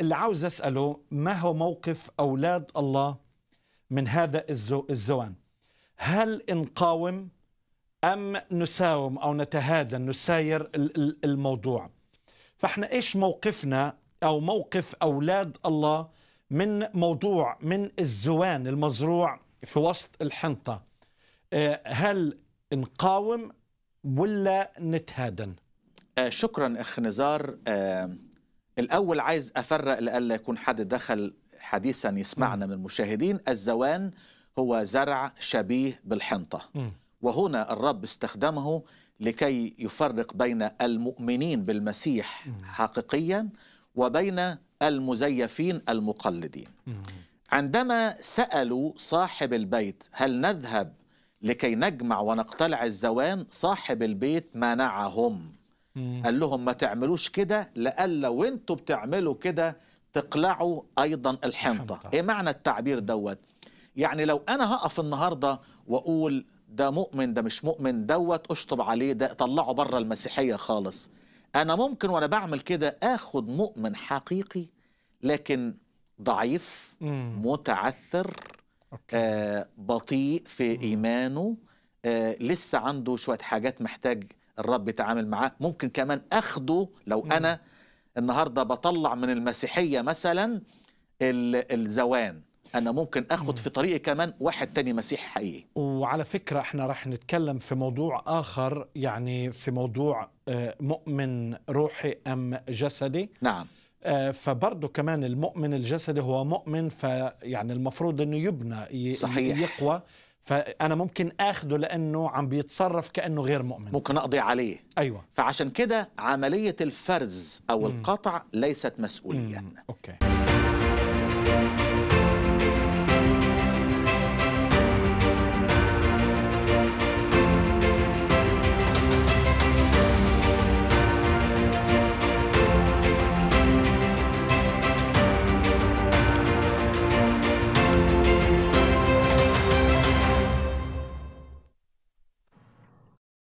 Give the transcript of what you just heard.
اللي عاوز أسأله ما هو موقف أولاد الله من هذا الزوان هل نقاوم أم نساوم أو نتهادى نساير الموضوع فإحنا إيش موقفنا أو موقف أولاد الله من موضوع من الزوان المزروع في وسط الحنطة آه، هل نقاوم ولا نتهادن آه، شكرا أخ نزار آه، الأول عايز أفرق لألا يكون حد دخل حديثا يسمعنا من المشاهدين الزوان هو زرع شبيه بالحنطة وهنا الرب استخدمه لكي يفرق بين المؤمنين بالمسيح حقيقيا وبين المزيفين المقلدين عندما سألوا صاحب البيت هل نذهب لكي نجمع ونقتلع الزوان صاحب البيت منعهم قال لهم ما تعملوش كده لألا وانتوا بتعملوا كده تقلعوا أيضا الحنطة إيه معنى التعبير دوت يعني لو أنا هقف النهاردة وأقول ده مؤمن ده مش مؤمن دوت أشطب عليه ده طلعه بره المسيحية خالص أنا ممكن وأنا بعمل كده آخد مؤمن حقيقي لكن ضعيف مم. متعثر آه بطيء في مم. إيمانه آه لسه عنده شوية حاجات محتاج الرب بيتعامل معاه ممكن كمان أخده لو أنا النهاردة بطلع من المسيحية مثلا الزوان انا ممكن اخد في طريقي كمان واحد تاني مسيح حقيقي وعلى فكره احنا راح نتكلم في موضوع اخر يعني في موضوع آه، مؤمن روحي ام جسدي نعم آه، فبرضه كمان المؤمن الجسدي هو مؤمن فيعني المفروض انه يبنى صحيح. يقوى فانا ممكن اخده لانه عم بيتصرف كانه غير مؤمن ممكن اقضي عليه ايوه فعشان كده عمليه الفرز او القطع ليست مسؤوليه مم. اوكي